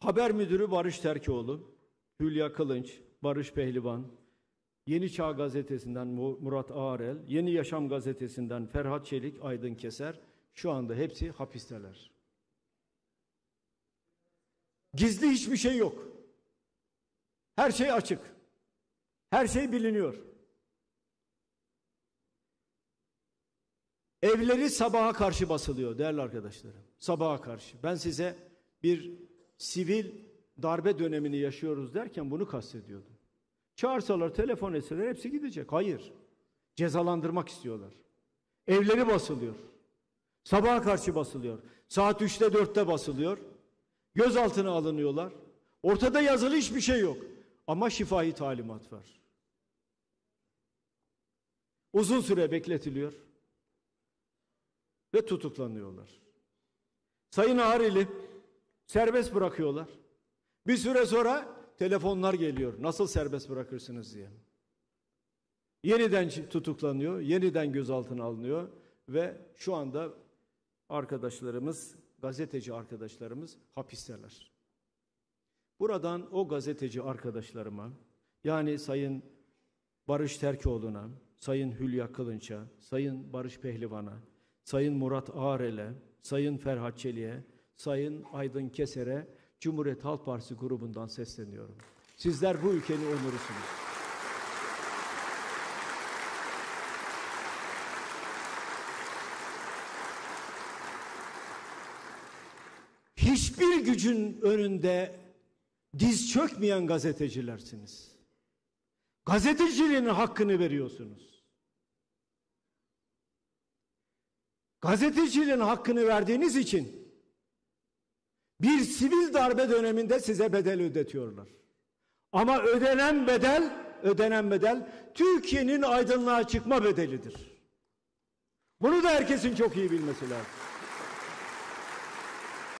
Haber müdürü Barış Terkioğlu, Hülya Kılınç, Barış Pehlivan, Yeni Çağ gazetesinden Murat Ağarel, Yeni Yaşam gazetesinden Ferhat Çelik, Aydın Keser şu anda hepsi hapisteler. Gizli hiçbir şey yok. Her şey açık. Her şey biliniyor. Evleri sabaha karşı basılıyor değerli arkadaşlarım. Sabaha karşı. Ben size bir sivil darbe dönemini yaşıyoruz derken bunu kastediyordu. Çağırsalar, telefon etseler hepsi gidecek. Hayır. Cezalandırmak istiyorlar. Evleri basılıyor. Sabaha karşı basılıyor. Saat 3'te 4'te basılıyor. Gözaltına alınıyorlar. Ortada yazılı hiçbir şey yok. Ama şifahi talimat var. Uzun süre bekletiliyor. Ve tutuklanıyorlar. Sayın Harili Serbest bırakıyorlar. Bir süre sonra telefonlar geliyor. Nasıl serbest bırakırsınız diye. Yeniden tutuklanıyor, yeniden gözaltına alınıyor ve şu anda arkadaşlarımız, gazeteci arkadaşlarımız hapisteler. Buradan o gazeteci arkadaşlarıma, yani Sayın Barış Terkoğlu'na, Sayın Hülya Kılınç'a, Sayın Barış Pehlivan'a, Sayın Murat Ağrel'e, Sayın Ferhat Çelik'e, Sayın Aydın Keser'e Cumhuriyet Halk Partisi grubundan sesleniyorum. Sizler bu ülkenin onurusunuz. Hiçbir gücün önünde diz çökmeyen gazetecilersiniz. Gazeteciliğin hakkını veriyorsunuz. Gazeteciliğin hakkını verdiğiniz için bir sivil darbe döneminde size bedel ödetiyorlar. Ama ödenen bedel, ödenen bedel Türkiye'nin aydınlığa çıkma bedelidir. Bunu da herkesin çok iyi bilmesi lazım.